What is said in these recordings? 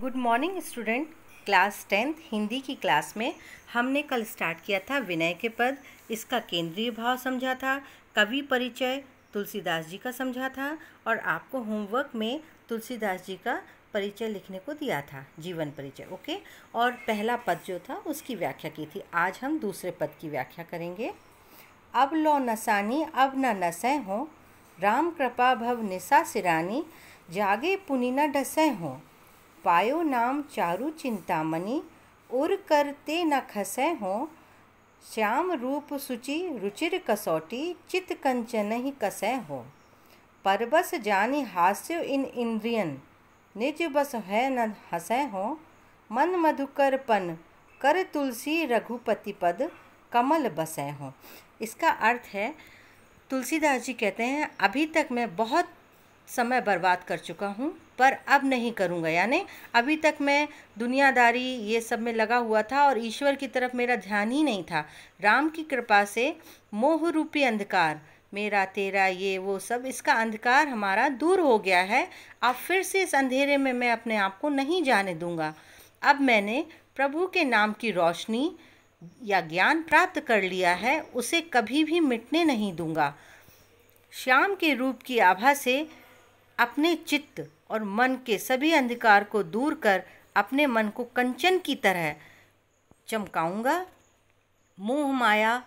good morning student class tenth Hindi की class में हमने कल स्टार्ट किया था विनय के पद इसका केंद्रीय भाव समझा था कवि परिचय तुलसीदास जी का समझा था और आपको होमवर्क में तुलसीदास जी का परिचय लिखने को दिया था जीवन परिचय ओके और पहला पद जो था उसकी व्याख्या की थी आज हम दूसरे पद की व्याख्या करेंगे अब लो नसानी अब न नसें हों राम कृपा भव निशा सिरानी जागे पुनिना डसें हों पायो नाम चारु चिंतामणि उर करते न खसै हो श्याम रूप सुचि रुचिर कसौटी चित कंचन ही कसे हो परबस जानि हास्य इन इंद्रियन निज बस है न हसे हो मन मधुकर पन कर तुलसी रघुपति पद कमल बसे हो इसका अर्थ है तुलसीदास जी कहते हैं अभी तक मैं बहुत समय बर्बाद कर चुका हूँ पर अब नहीं करूँगा यानी अभी तक मैं दुनियादारी ये सब में लगा हुआ था और ईश्वर की तरफ मेरा ध्यान ही नहीं था राम की कृपा से मोह रूपी अंधकार मेरा तेरा ये वो सब इसका अंधकार हमारा दूर हो गया है अब फिर से इस अंधेरे में मैं अपने आप को नहीं जाने दूँगा अब मैंने प्रभु के नाम की रोशनी या ज्ञान प्राप्त कर लिया है उसे कभी भी मिटने नहीं दूँगा श्याम के रूप की आभा से अपने चित्त और मन के सभी अंधकार को दूर कर अपने मन को कंचन की तरह चमकाऊंगा मोह माया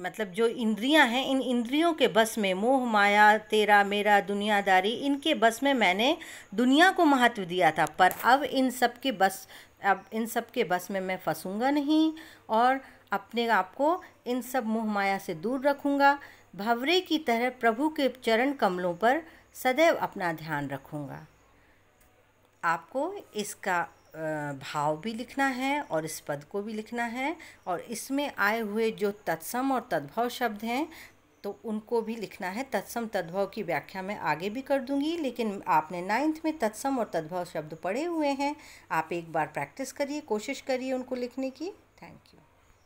मतलब जो इंद्रियां हैं इन इंद्रियों के बस में मोह माया तेरा मेरा दुनियादारी इनके बस में मैंने दुनिया को महत्व दिया था पर अब इन सब के बस अब इन सब के बस में मैं फंसूँगा नहीं और अपने आप को इन सब मोह माया से दूर रखूँगा भवरे की तरह प्रभु के चरण कमलों पर सदैव अपना ध्यान रखूँगा आपको इसका भाव भी लिखना है और इस पद को भी लिखना है और इसमें आए हुए जो तत्सम और तद्भव शब्द हैं तो उनको भी लिखना है तत्सम तद्भव की व्याख्या मैं आगे भी कर दूंगी लेकिन आपने नाइन्थ में तत्सम और तद्भव शब्द पढ़े हुए हैं आप एक बार प्रैक्टिस करिए कोशिश करिए उनको लिखने की थैंक यू